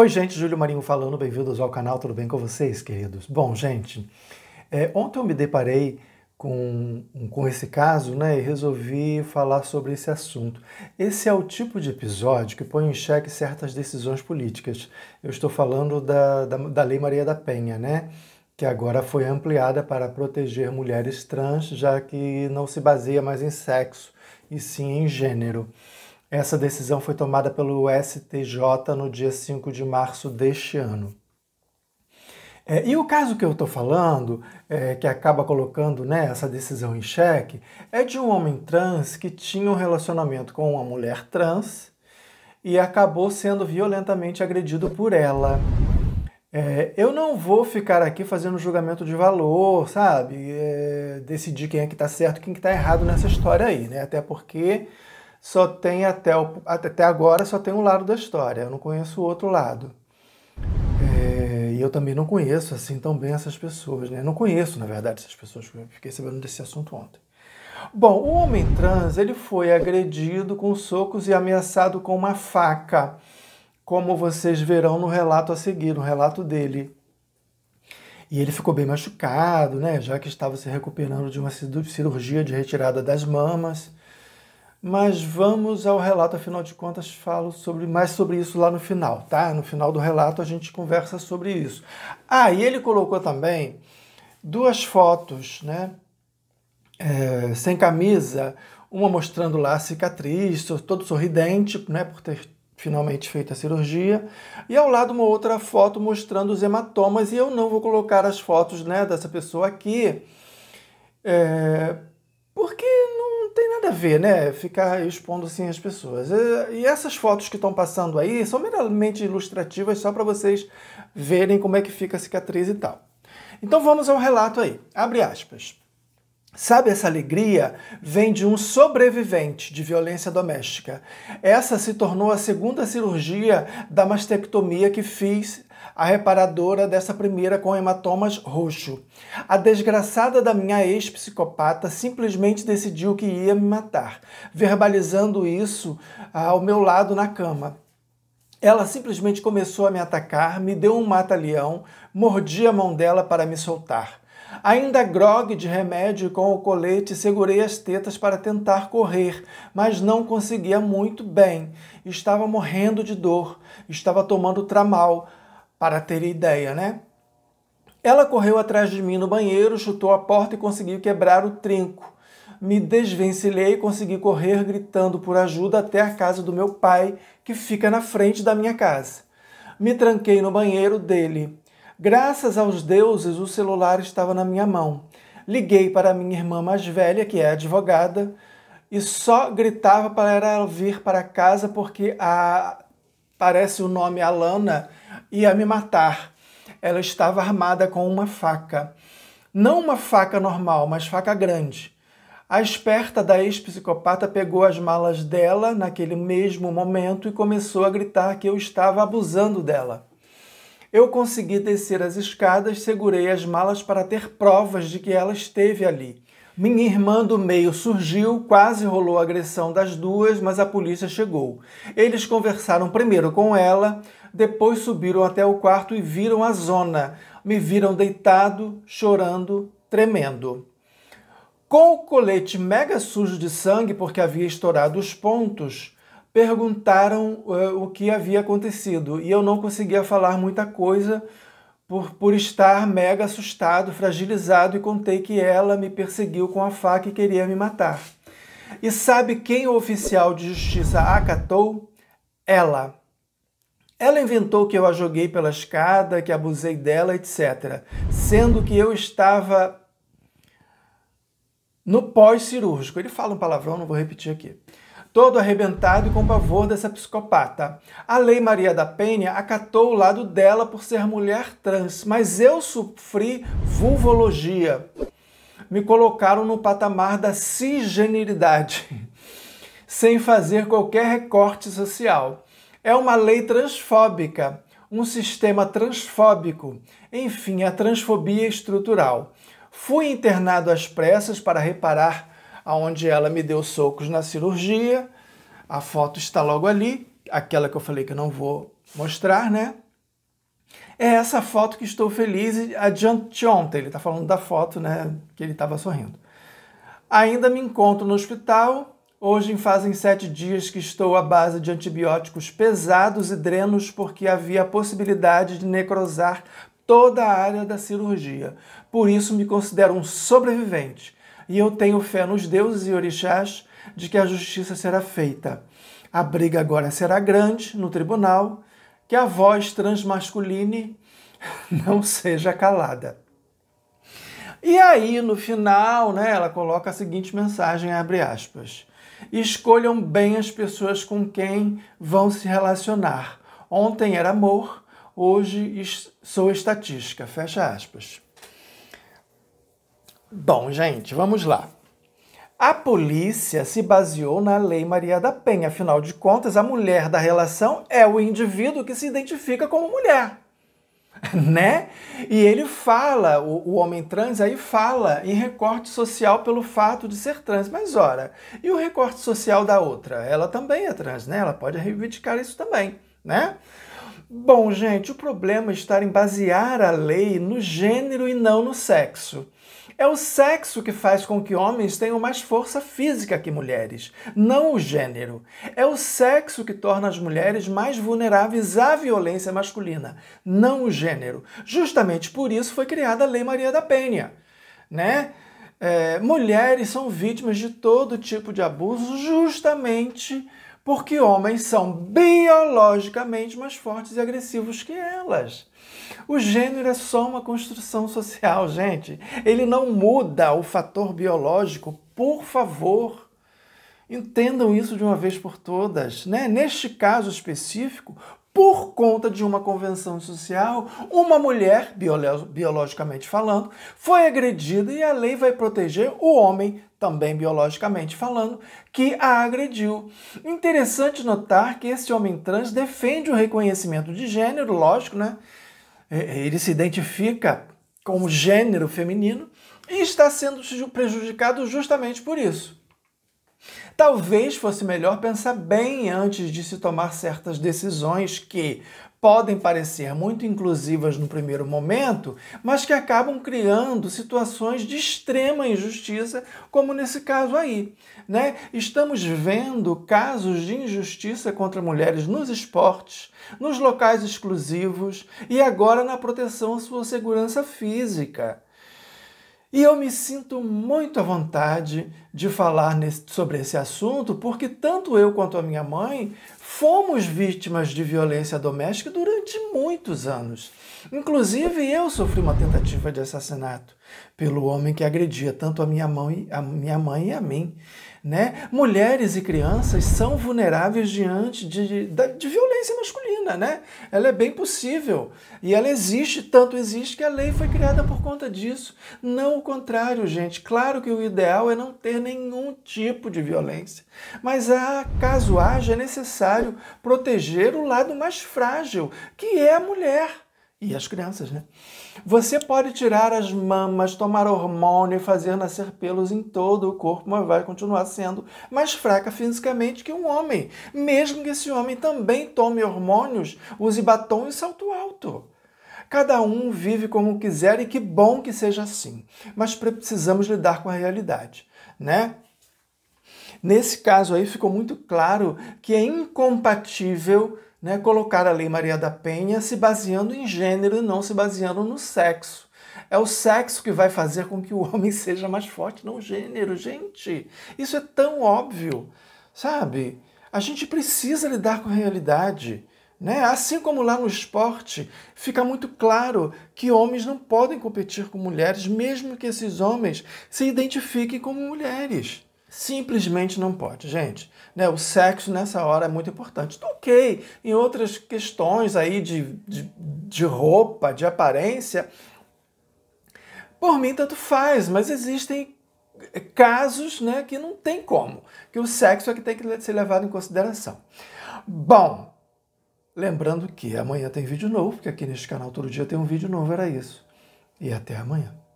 Oi, gente, Júlio Marinho falando, bem-vindos ao canal, tudo bem com vocês, queridos? Bom, gente, é, ontem eu me deparei com, com esse caso né, e resolvi falar sobre esse assunto. Esse é o tipo de episódio que põe em xeque certas decisões políticas. Eu estou falando da, da, da Lei Maria da Penha, né? Que agora foi ampliada para proteger mulheres trans, já que não se baseia mais em sexo e sim em gênero. Essa decisão foi tomada pelo STJ no dia 5 de março deste ano. É, e o caso que eu estou falando, é, que acaba colocando né, essa decisão em xeque, é de um homem trans que tinha um relacionamento com uma mulher trans e acabou sendo violentamente agredido por ela. É, eu não vou ficar aqui fazendo julgamento de valor, sabe? É, decidir quem é que está certo e quem está errado nessa história aí, né? Até porque só tem até, o, até agora só tem um lado da história, eu não conheço o outro lado. É, e eu também não conheço assim tão bem essas pessoas, né? Não conheço, na verdade, essas pessoas, porque eu fiquei sabendo desse assunto ontem. Bom, o homem trans ele foi agredido com socos e ameaçado com uma faca, como vocês verão no relato a seguir, no relato dele. E ele ficou bem machucado, né? Já que estava se recuperando de uma cirurgia de retirada das mamas. Mas vamos ao relato, afinal de contas, falo sobre mais sobre isso lá no final, tá? No final do relato a gente conversa sobre isso. Ah, e ele colocou também duas fotos, né? É, sem camisa, uma mostrando lá a cicatriz, todo sorridente, né? Por ter finalmente feita a cirurgia, e ao lado uma outra foto mostrando os hematomas, e eu não vou colocar as fotos né, dessa pessoa aqui, é, porque a ver, né? Ficar expondo assim as pessoas. E essas fotos que estão passando aí são meramente ilustrativas, só para vocês verem como é que fica a cicatriz e tal. Então vamos ao relato aí. Abre aspas. Sabe, essa alegria vem de um sobrevivente de violência doméstica. Essa se tornou a segunda cirurgia da mastectomia que fiz a reparadora dessa primeira com hematomas roxo. A desgraçada da minha ex-psicopata simplesmente decidiu que ia me matar, verbalizando isso ah, ao meu lado na cama. Ela simplesmente começou a me atacar, me deu um mata-leão, mordi a mão dela para me soltar. Ainda grogue de remédio com o colete, segurei as tetas para tentar correr, mas não conseguia muito bem. Estava morrendo de dor, estava tomando tramal, para ter ideia, né? Ela correu atrás de mim no banheiro, chutou a porta e conseguiu quebrar o trinco. Me desvencilhei e consegui correr gritando por ajuda até a casa do meu pai, que fica na frente da minha casa. Me tranquei no banheiro dele. Graças aos deuses, o celular estava na minha mão. Liguei para minha irmã mais velha, que é advogada, e só gritava para ela vir para casa porque a... parece o nome Alana ia me matar. Ela estava armada com uma faca. Não uma faca normal, mas faca grande. A esperta da ex-psicopata pegou as malas dela naquele mesmo momento e começou a gritar que eu estava abusando dela. Eu consegui descer as escadas, segurei as malas para ter provas de que ela esteve ali. Minha irmã do meio surgiu, quase rolou a agressão das duas, mas a polícia chegou. Eles conversaram primeiro com ela, depois subiram até o quarto e viram a zona. Me viram deitado, chorando, tremendo. Com o colete mega sujo de sangue porque havia estourado os pontos, perguntaram uh, o que havia acontecido e eu não conseguia falar muita coisa por, por estar mega assustado, fragilizado e contei que ela me perseguiu com a faca e queria me matar. E sabe quem o oficial de justiça acatou? Ela. Ela inventou que eu a joguei pela escada, que abusei dela, etc. Sendo que eu estava no pós-cirúrgico. Ele fala um palavrão, não vou repetir aqui todo arrebentado e com pavor dessa psicopata. A Lei Maria da Penha acatou o lado dela por ser mulher trans, mas eu sofri vulvologia. Me colocaram no patamar da cisgeneridade, sem fazer qualquer recorte social. É uma lei transfóbica, um sistema transfóbico, enfim, a transfobia estrutural. Fui internado às pressas para reparar onde ela me deu socos na cirurgia. A foto está logo ali, aquela que eu falei que eu não vou mostrar, né? É essa foto que estou feliz adiante ontem. Ele está falando da foto, né? Que ele estava sorrindo. Ainda me encontro no hospital. Hoje fazem sete dias que estou à base de antibióticos pesados e drenos porque havia a possibilidade de necrosar toda a área da cirurgia. Por isso me considero um sobrevivente e eu tenho fé nos deuses e orixás de que a justiça será feita. A briga agora será grande no tribunal, que a voz transmasculine não seja calada. E aí, no final, né, ela coloca a seguinte mensagem, abre aspas. Escolham bem as pessoas com quem vão se relacionar. Ontem era amor, hoje sou estatística, fecha aspas. Bom, gente, vamos lá. A polícia se baseou na Lei Maria da Penha. Afinal de contas, a mulher da relação é o indivíduo que se identifica como mulher. Né? E ele fala, o, o homem trans aí fala em recorte social pelo fato de ser trans. Mas ora, e o recorte social da outra? Ela também é trans, né? Ela pode reivindicar isso também, né? Bom, gente, o problema é está em basear a lei no gênero e não no sexo. É o sexo que faz com que homens tenham mais força física que mulheres, não o gênero. É o sexo que torna as mulheres mais vulneráveis à violência masculina, não o gênero. Justamente por isso foi criada a Lei Maria da Penha, né? É, mulheres são vítimas de todo tipo de abuso, justamente porque homens são biologicamente mais fortes e agressivos que elas. O gênero é só uma construção social, gente. Ele não muda o fator biológico, por favor. Entendam isso de uma vez por todas. Né? Neste caso específico, por conta de uma convenção social, uma mulher, biologicamente falando, foi agredida e a lei vai proteger o homem, também biologicamente falando, que a agrediu. Interessante notar que esse homem trans defende o reconhecimento de gênero, lógico, né? É, é, ele se identifica como gênero feminino e está sendo prejudicado justamente por isso. Talvez fosse melhor pensar bem antes de se tomar certas decisões que podem parecer muito inclusivas no primeiro momento, mas que acabam criando situações de extrema injustiça, como nesse caso aí. Né? Estamos vendo casos de injustiça contra mulheres nos esportes, nos locais exclusivos e agora na proteção à sua segurança física. E eu me sinto muito à vontade de falar nesse, sobre esse assunto, porque tanto eu quanto a minha mãe fomos vítimas de violência doméstica durante muitos anos. Inclusive, eu sofri uma tentativa de assassinato pelo homem que agredia tanto a minha mãe, a minha mãe e a mim. Né? Mulheres e crianças são vulneráveis diante de, de, de, violência masculina, né? Ela é bem possível e ela existe, tanto existe que a lei foi criada por conta disso. Não o contrário, gente. Claro que o ideal é não ter nenhum tipo de violência, mas caso haja, é necessário proteger o lado mais frágil, que é a mulher e as crianças, né? Você pode tirar as mamas, tomar hormônio e fazer nascer pelos em todo o corpo, mas vai continuar sendo mais fraca fisicamente que um homem, mesmo que esse homem também tome hormônios, use batom e salto alto. Cada um vive como quiser e que bom que seja assim, mas precisamos lidar com a realidade, né? Nesse caso aí ficou muito claro que é incompatível né, colocar a Lei Maria da Penha se baseando em gênero e não se baseando no sexo. É o sexo que vai fazer com que o homem seja mais forte, não o gênero. Gente, isso é tão óbvio, sabe? A gente precisa lidar com a realidade. Né? Assim como lá no esporte, fica muito claro que homens não podem competir com mulheres, mesmo que esses homens se identifiquem como mulheres. Simplesmente não pode, gente. Né? O sexo nessa hora é muito importante. Tá ok, em outras questões aí de, de, de roupa, de aparência, por mim tanto faz, mas existem casos né, que não tem como, que o sexo é que tem que ser levado em consideração. Bom, lembrando que amanhã tem vídeo novo, porque aqui neste canal todo dia tem um vídeo novo, era isso. E até amanhã.